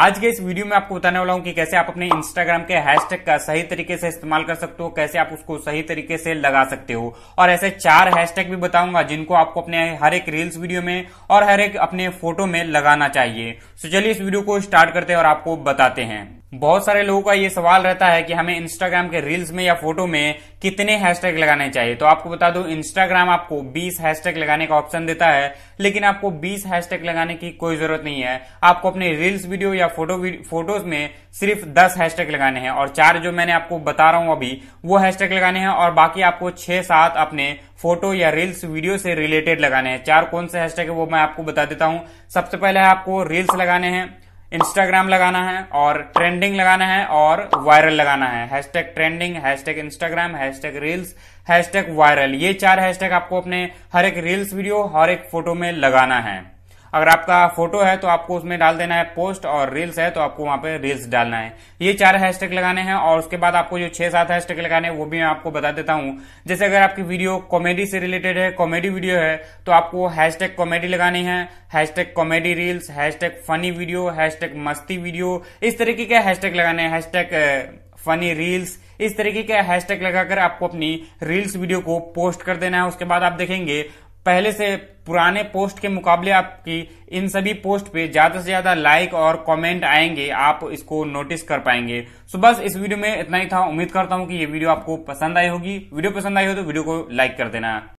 आज के इस वीडियो में आपको बताने वाला हूं कि कैसे आप अपने इंस्टाग्राम के हैशटैग का सही तरीके से इस्तेमाल कर सकते हो कैसे आप उसको सही तरीके से लगा सकते हो और ऐसे चार हैशटैग भी बताऊंगा जिनको आपको अपने हर एक रील्स वीडियो में और हर एक अपने फोटो में लगाना चाहिए तो चलिए इस वीडियो को स्टार्ट करते हैं और आपको बताते हैं बहुत सारे लोगों का ये सवाल रहता है कि हमें इंस्टाग्राम के रील्स में या फोटो में कितने हैशटैग लगाने चाहिए तो आपको बता दूं इंस्टाग्राम आपको 20 हैशटैग लगाने का ऑप्शन देता है लेकिन आपको 20 हैशटैग लगाने की कोई जरूरत नहीं है आपको अपने रील्स वीडियो या फोटो फोटोज में सिर्फ दस हैशटैग लगाने हैं और चार जो मैंने आपको बता रहा हूं अभी वो हैशटैग लगाने हैं और बाकी आपको छह सात अपने फोटो या रील्स वीडियो से रिलेटेड लगाने हैं चार कौन से हैशटैग है वो मैं आपको बता देता हूं सबसे पहले आपको रील्स लगाने हैं इंस्टाग्राम लगाना है और ट्रेंडिंग लगाना है और वायरल लगाना है hashtag trending hashtag Instagram hashtag reels hashtag viral ये चार हैशटैग आपको अपने हर एक रील्स वीडियो हर एक फोटो में लगाना है अगर आपका फोटो है तो आपको उसमें डाल देना है पोस्ट और रील्स है तो आपको वहां पे रील्स डालना है ये चार हैशटैग लगाने हैं और उसके बाद आपको जो छह सात हैशटैग लगाने हैं वो भी मैं आपको बता देता हूँ जैसे अगर आपकी वीडियो कॉमेडी से रिलेटेड है कॉमेडी वीडियो है तो आपको हैशटैग कॉमेडी लगानी है hashtag comedy reels hashtag funny video hashtag मस्ती वीडियो इस तरीके के हैशटैग लगाने हैं हैशटैग फनी रील्स इस तरीके के हैशटैग लगाकर आपको अपनी रील्स वीडियो को पोस्ट कर देना है उसके बाद आप देखेंगे पहले से पुराने पोस्ट के मुकाबले आपकी इन सभी पोस्ट पे ज्यादा से ज्यादा लाइक और कमेंट आएंगे आप इसको नोटिस कर पाएंगे सो बस इस वीडियो में इतना ही था उम्मीद करता हूं कि ये वीडियो आपको पसंद आई होगी वीडियो पसंद आई हो तो वीडियो को लाइक कर देना